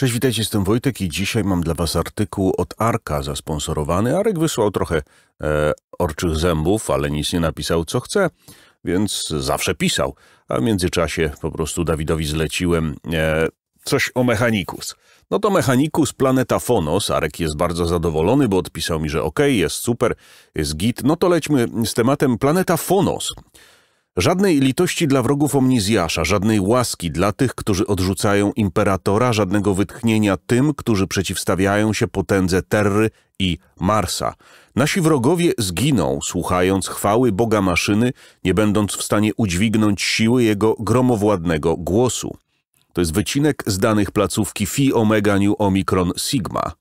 Cześć, witajcie, jestem Wojtek i dzisiaj mam dla Was artykuł od Arka zasponsorowany. Arek wysłał trochę e, orczych zębów, ale nic nie napisał, co chce, więc zawsze pisał. A w międzyczasie po prostu Dawidowi zleciłem e, coś o Mechanicus. No to Mechanicus Planeta Fonos. Arek jest bardzo zadowolony, bo odpisał mi, że ok, jest super, jest git. No to lećmy z tematem Planeta Fonos. Żadnej litości dla wrogów omnizjasza, żadnej łaski dla tych, którzy odrzucają imperatora, żadnego wytchnienia tym, którzy przeciwstawiają się potędze Terry i Marsa. Nasi wrogowie zginą, słuchając chwały Boga maszyny, nie będąc w stanie udźwignąć siły jego gromowładnego głosu. To jest wycinek z danych placówki Phi Omega Nu Omicron Sigma.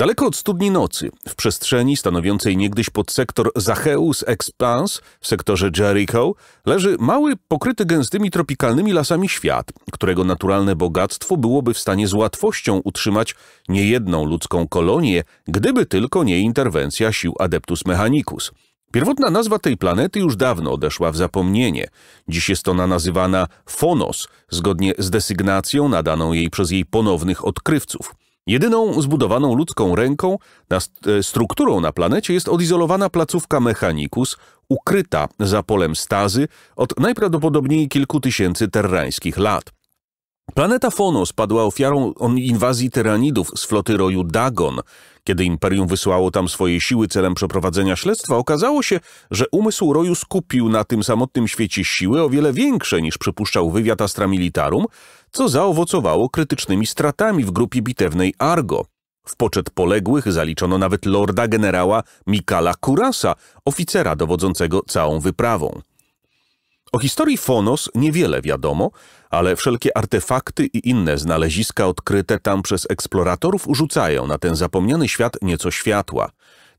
Daleko od studni nocy, w przestrzeni stanowiącej niegdyś podsektor Zacheus Expanse w sektorze Jericho, leży mały, pokryty gęstymi tropikalnymi lasami świat, którego naturalne bogactwo byłoby w stanie z łatwością utrzymać niejedną ludzką kolonię, gdyby tylko nie interwencja sił Adeptus Mechanicus. Pierwotna nazwa tej planety już dawno odeszła w zapomnienie. Dziś jest ona nazywana Phonos, zgodnie z desygnacją nadaną jej przez jej ponownych odkrywców. Jedyną zbudowaną ludzką ręką na st e, strukturą na planecie jest odizolowana placówka Mechanicus, ukryta za polem stazy od najprawdopodobniej kilku tysięcy terrańskich lat. Planeta Fono spadła ofiarą inwazji tyranidów z floty roju Dagon, kiedy imperium wysłało tam swoje siły celem przeprowadzenia śledztwa, okazało się, że umysł Roju skupił na tym samotnym świecie siły o wiele większe niż przypuszczał wywiad Astra Militarum, co zaowocowało krytycznymi stratami w grupie bitewnej Argo. W poczet poległych zaliczono nawet lorda generała Mikala Kurasa, oficera dowodzącego całą wyprawą. O historii Fonos niewiele wiadomo, ale wszelkie artefakty i inne znaleziska odkryte tam przez eksploratorów rzucają na ten zapomniany świat nieco światła.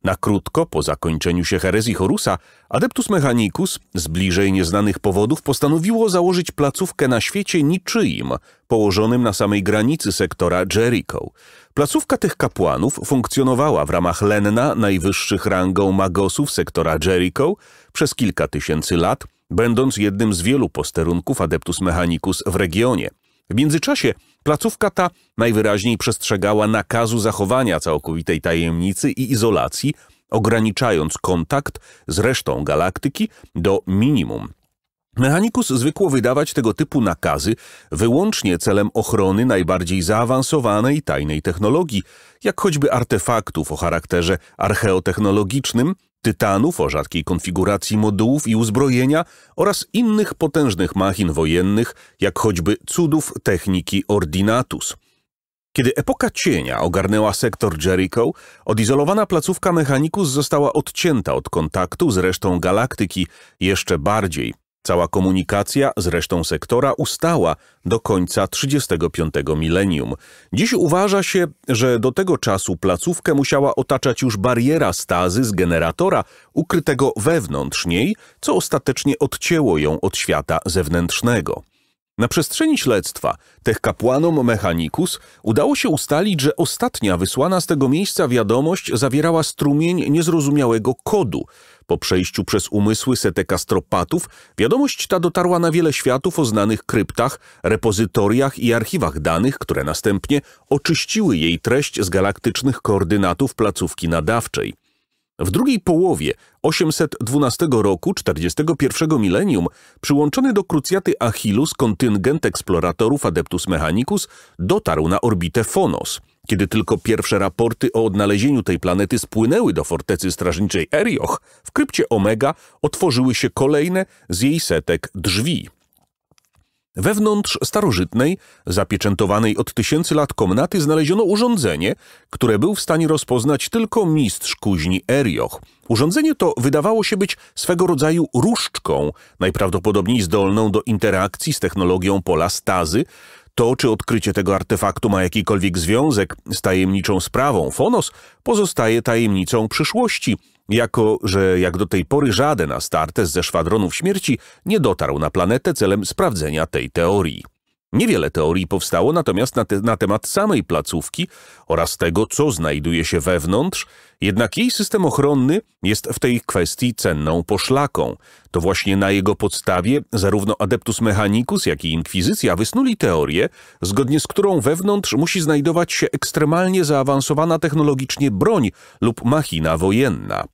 Na krótko, po zakończeniu się herezji Horusa, Adeptus Mechanicus z bliżej nieznanych powodów postanowiło założyć placówkę na świecie niczyim, położonym na samej granicy sektora Jericho. Placówka tych kapłanów funkcjonowała w ramach lenna najwyższych rangą magosów sektora Jericho przez kilka tysięcy lat, będąc jednym z wielu posterunków Adeptus Mechanicus w regionie. W międzyczasie placówka ta najwyraźniej przestrzegała nakazu zachowania całkowitej tajemnicy i izolacji, ograniczając kontakt z resztą galaktyki do minimum. Mechanicus zwykło wydawać tego typu nakazy wyłącznie celem ochrony najbardziej zaawansowanej tajnej technologii, jak choćby artefaktów o charakterze archeotechnologicznym, tytanów, o rzadkiej konfiguracji modułów i uzbrojenia oraz innych potężnych machin wojennych, jak choćby cudów techniki Ordinatus. Kiedy epoka cienia ogarnęła sektor Jericho, odizolowana placówka Mechanicus została odcięta od kontaktu z resztą galaktyki jeszcze bardziej, Cała komunikacja z resztą sektora ustała do końca 35 milenium. Dziś uważa się, że do tego czasu placówkę musiała otaczać już bariera stazy z generatora ukrytego wewnątrz niej, co ostatecznie odcięło ją od świata zewnętrznego. Na przestrzeni śledztwa tych kapłanom Mechanicus udało się ustalić, że ostatnia wysłana z tego miejsca wiadomość zawierała strumień niezrozumiałego kodu. Po przejściu przez umysły setek astropatów wiadomość ta dotarła na wiele światów o znanych kryptach, repozytoriach i archiwach danych, które następnie oczyściły jej treść z galaktycznych koordynatów placówki nadawczej. W drugiej połowie 812 roku 41 milenium przyłączony do krucjaty Achillus kontyngent eksploratorów Adeptus Mechanicus dotarł na orbitę Fonos. Kiedy tylko pierwsze raporty o odnalezieniu tej planety spłynęły do fortecy strażniczej Erioch, w krypcie Omega otworzyły się kolejne z jej setek drzwi. Wewnątrz starożytnej, zapieczętowanej od tysięcy lat komnaty znaleziono urządzenie, które był w stanie rozpoznać tylko mistrz kuźni Erioch. Urządzenie to wydawało się być swego rodzaju różdżką, najprawdopodobniej zdolną do interakcji z technologią pola stazy. To, czy odkrycie tego artefaktu ma jakikolwiek związek z tajemniczą sprawą Fonos, pozostaje tajemnicą przyszłości – jako, że jak do tej pory żaden Astartes ze Szwadronów Śmierci nie dotarł na planetę celem sprawdzenia tej teorii. Niewiele teorii powstało natomiast na, te, na, temat samej placówki oraz tego, co znajduje się wewnątrz, jednak jej system ochronny jest w tej kwestii cenną poszlaką. To właśnie na jego podstawie zarówno Adeptus Mechanicus, jak i Inkwizycja wysnuli teorię, zgodnie z którą wewnątrz musi znajdować się ekstremalnie zaawansowana technologicznie broń lub machina wojenna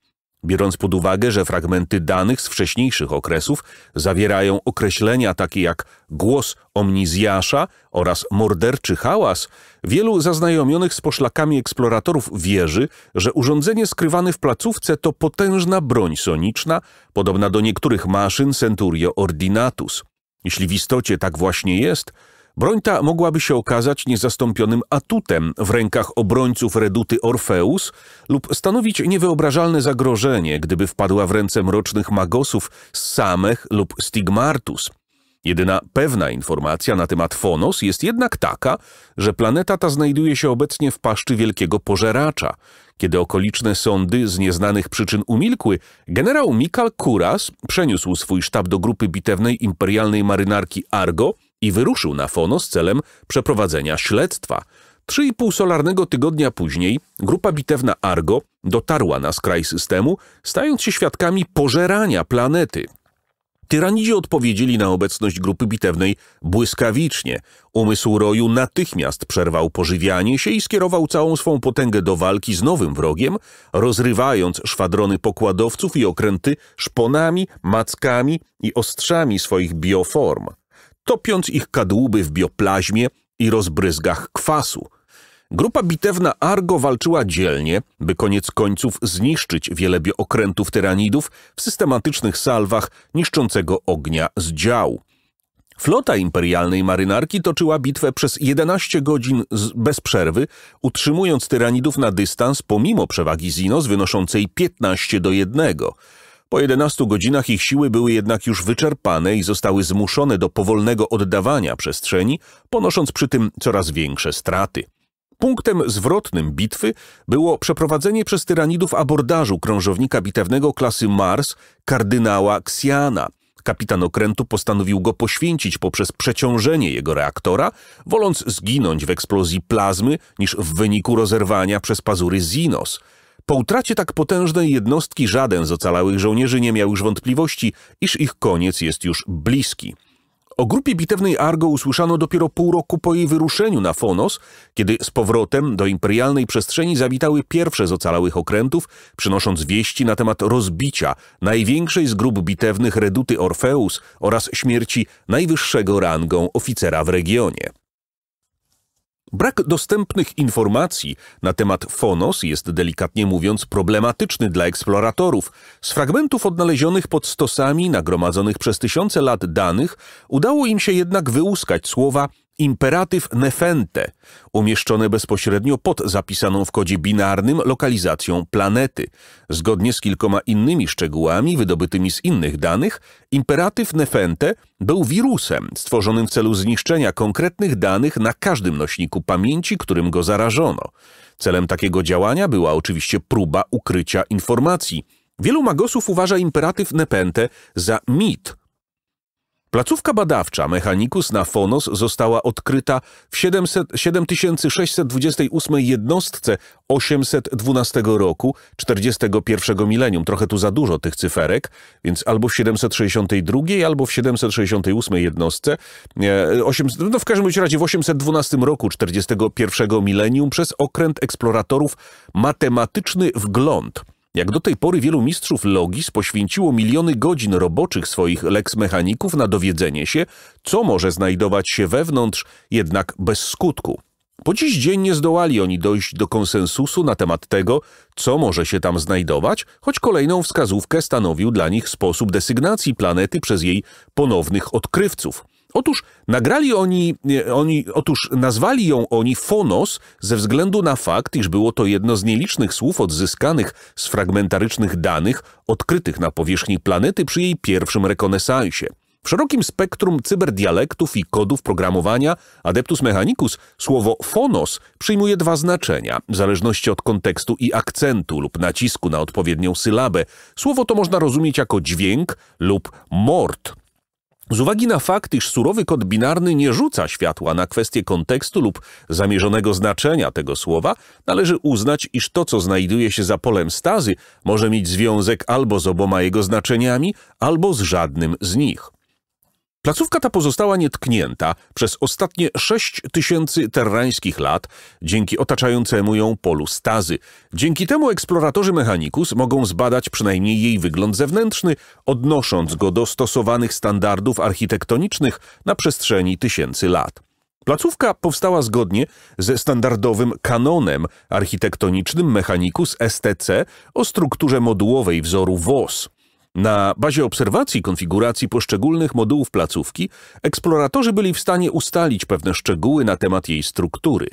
biorąc pod uwagę, że fragmenty danych z wcześniejszych okresów zawierają określenia takie jak głos omnizjasza oraz morderczy hałas, wielu zaznajomionych z poszlakami eksploratorów wierzy, że urządzenie skrywane w placówce to potężna broń soniczna, podobna do niektórych maszyn Centurio Ordinatus. Jeśli w istocie tak właśnie jest – Broń ta mogłaby się okazać niezastąpionym atutem w rękach obrońców reduty Orfeus lub stanowić niewyobrażalne zagrożenie, gdyby wpadła w ręce mrocznych magosów z Samech lub Stigmartus. Jedyna pewna informacja na temat Fonos jest jednak taka, że planeta ta znajduje się obecnie w paszczy wielkiego pożeracza. Kiedy okoliczne sądy z nieznanych przyczyn umilkły, generał Mikal Kuras przeniósł swój sztab do grupy bitewnej imperialnej marynarki Argo – i wyruszył na Fono z celem przeprowadzenia śledztwa. Trzy i pół solarnego tygodnia później grupa bitewna Argo dotarła na skraj systemu, stając się świadkami pożerania planety. Tyranidzi odpowiedzieli na obecność grupy bitewnej błyskawicznie. Umysł roju natychmiast przerwał pożywianie się i skierował całą swą potęgę do walki z nowym wrogiem, rozrywając szwadrony pokładowców i okręty szponami, mackami i ostrzami swoich bioform topiąc ich kadłuby w bioplazmie i rozbryzgach kwasu. Grupa bitewna Argo walczyła dzielnie, by koniec końców zniszczyć wiele biookrętów tyranidów w systematycznych salwach niszczącego ognia z dział. Flota imperialnej marynarki toczyła bitwę przez 11 godzin bez przerwy, utrzymując tyranidów na dystans pomimo przewagi Zinos wynoszącej 15 do 1. Po 11 godzinach ich siły były jednak już wyczerpane i zostały zmuszone do powolnego oddawania przestrzeni, ponosząc przy tym coraz większe straty. Punktem zwrotnym bitwy było przeprowadzenie przez tyranidów abordażu krążownika bitewnego klasy Mars, kardynała Xiana. Kapitan okrętu postanowił go poświęcić poprzez przeciążenie jego reaktora, woląc zginąć w eksplozji plazmy niż w wyniku rozerwania przez pazury Zinos – po utracie tak potężnej jednostki żaden z ocalałych żołnierzy nie miał już wątpliwości, iż ich koniec jest już bliski. O grupie bitewnej Argo usłyszano dopiero pół roku po jej wyruszeniu na Fonos, kiedy z powrotem do imperialnej przestrzeni zawitały pierwsze z ocalałych okrętów, przynosząc wieści na temat rozbicia największej z grup bitewnych reduty Orfeus oraz śmierci najwyższego rangą oficera w regionie. Brak dostępnych informacji na temat Fonos jest delikatnie mówiąc problematyczny dla eksploratorów. Z fragmentów odnalezionych pod stosami, nagromadzonych przez tysiące lat danych, udało im się jednak wyłuskać słowa imperatyw nefente, umieszczone bezpośrednio pod zapisaną w kodzie binarnym lokalizacją planety. Zgodnie z kilkoma innymi szczegółami wydobytymi z innych danych, imperatyw nefente był wirusem stworzonym w celu zniszczenia konkretnych danych na każdym nośniku pamięci, którym go zarażono. Celem takiego działania była oczywiście próba ukrycia informacji. Wielu magosów uważa imperatyw nepente za mit Placówka badawcza Mechanicus na Fonos została odkryta w 700, 7628 jednostce 812 roku, 41 milenium. Trochę tu za dużo tych cyferek, więc albo w 762, albo w 768 jednostce. 8, e, no w każdym razie w 812 roku, 41 milenium przez okręt eksploratorów Matematyczny Wgląd jak do tej pory wielu mistrzów Logis poświęciło miliony godzin roboczych swoich leksmechaników na dowiedzenie się, co może znajdować się wewnątrz, jednak bez skutku. Po dziś dzień nie zdołali oni dojść do konsensusu na temat tego, co może się tam znajdować, choć kolejną wskazówkę stanowił dla nich sposób desygnacji planety przez jej ponownych odkrywców – Otóż nagrali oni, oni, otóż nazwali ją oni fonos ze względu na fakt, iż było to jedno z nielicznych słów odzyskanych z fragmentarycznych danych odkrytych na powierzchni planety przy jej pierwszym rekonesansie. W szerokim spektrum cyberdialektów i kodów programowania Adeptus Mechanicus słowo fonos przyjmuje dwa znaczenia, w zależności od kontekstu i akcentu lub nacisku na odpowiednią sylabę. Słowo to można rozumieć jako dźwięk lub mord – z uwagi na fakt, iż surowy kod binarny nie rzuca światła na kwestię kontekstu lub zamierzonego znaczenia tego słowa, należy uznać, iż to, co znajduje się za polem stazy, może mieć związek albo z oboma jego znaczeniami, albo z żadnym z nich. Placówka ta pozostała nietknięta przez ostatnie 6 tysięcy terrańskich lat dzięki otaczającemu ją polu stazy. Dzięki temu eksploratorzy Mechanicus mogą zbadać przynajmniej jej wygląd zewnętrzny, odnosząc go do stosowanych standardów architektonicznych na przestrzeni tysięcy lat. Placówka powstała zgodnie ze standardowym kanonem architektonicznym Mechanicus STC o strukturze modułowej wzoru WOS. Na bazie obserwacji konfiguracji poszczególnych modułów placówki eksploratorzy byli w stanie ustalić pewne szczegóły na temat jej struktury.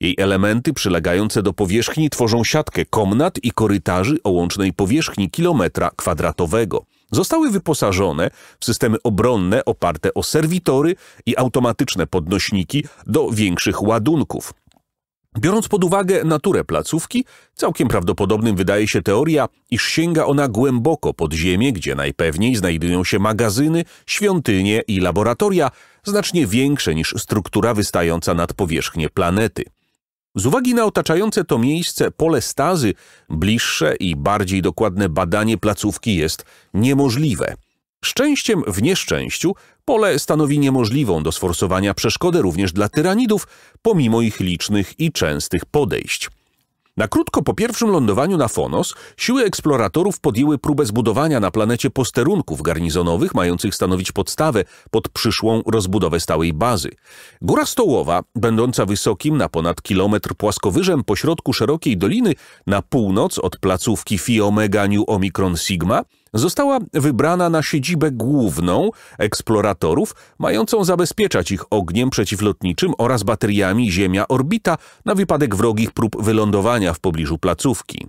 Jej elementy przylegające do powierzchni tworzą siatkę komnat i korytarzy o łącznej powierzchni kilometra kwadratowego. Zostały wyposażone w systemy obronne oparte o serwitory i automatyczne podnośniki do większych ładunków. Biorąc pod uwagę naturę placówki, całkiem prawdopodobnym wydaje się teoria, iż sięga ona głęboko pod ziemię, gdzie najpewniej znajdują się magazyny, świątynie i laboratoria, znacznie większe niż struktura wystająca nad powierzchnię planety. Z uwagi na otaczające to miejsce pole stazy, bliższe i bardziej dokładne badanie placówki jest niemożliwe. Szczęściem w nieszczęściu pole stanowi niemożliwą do sforsowania przeszkodę również dla tyranidów, pomimo ich licznych i częstych podejść. Na krótko po pierwszym lądowaniu na Fonos siły eksploratorów podjęły próbę zbudowania na planecie posterunków garnizonowych mających stanowić podstawę pod przyszłą rozbudowę stałej bazy. Góra Stołowa, będąca wysokim na ponad kilometr płaskowyżem pośrodku szerokiej doliny na północ od placówki Phi Omega New Omicron Sigma, została wybrana na siedzibę główną eksploratorów, mającą zabezpieczać ich ogniem przeciwlotniczym oraz bateriami Ziemia-Orbita na wypadek wrogich prób wylądowania w pobliżu placówki.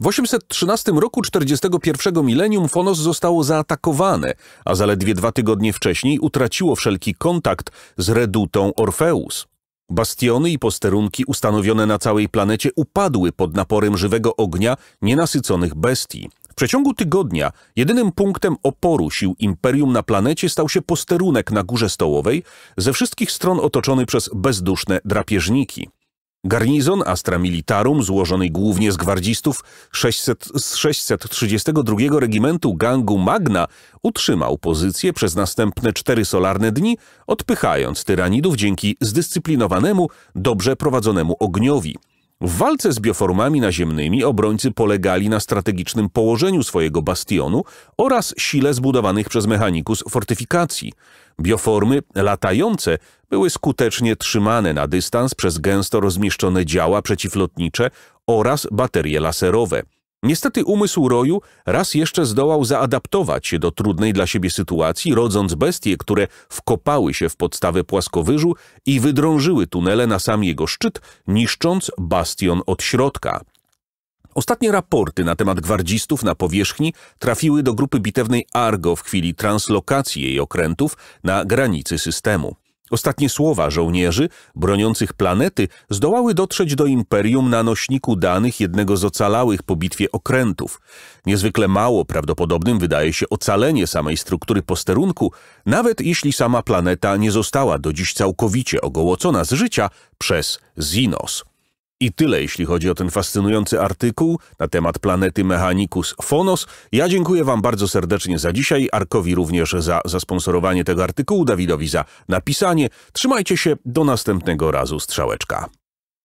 W 813 roku 41 milenium Fonos zostało zaatakowane, a zaledwie dwa tygodnie wcześniej utraciło wszelki kontakt z redutą Orfeus. Bastiony i posterunki ustanowione na całej planecie upadły pod naporem żywego ognia nienasyconych bestii, przeciągu tygodnia jedynym punktem oporu sił imperium na planecie stał się posterunek na górze stołowej, ze wszystkich stron otoczony przez bezduszne drapieżniki. Garnizon Astra Militarum, złożony głównie z gwardzistów 600, z 632 Regimentu Gangu Magna, utrzymał pozycję przez następne cztery solarne dni, odpychając tyranidów dzięki zdyscyplinowanemu, dobrze prowadzonemu ogniowi – w walce z bioformami naziemnymi obrońcy polegali na strategicznym położeniu swojego bastionu oraz sile zbudowanych przez mechanikus fortyfikacji. Bioformy latające były skutecznie trzymane na dystans przez gęsto rozmieszczone działa przeciwlotnicze oraz baterie laserowe – Niestety umysł Roju raz jeszcze zdołał zaadaptować się do trudnej dla siebie sytuacji, rodząc bestie, które wkopały się w podstawę płaskowyżu i wydrążyły tunele na sam jego szczyt, niszcząc bastion od środka. Ostatnie raporty na temat gwardzistów na powierzchni trafiły do grupy bitewnej Argo w chwili translokacji jej okrętów na granicy systemu. Ostatnie słowa żołnierzy broniących planety zdołały dotrzeć do imperium na nośniku danych jednego z ocalałych po bitwie okrętów. Niezwykle mało prawdopodobnym wydaje się ocalenie samej struktury posterunku, nawet jeśli sama planeta nie została do dziś całkowicie ogołocona z życia przez Zinos. I tyle, jeśli chodzi o ten fascynujący artykuł na temat planety Mechanicus Phonos. Ja dziękuję Wam bardzo serdecznie za dzisiaj, Arkowi również za zasponsorowanie tego artykułu, Dawidowi za napisanie. Trzymajcie się, do następnego razu, strzałeczka.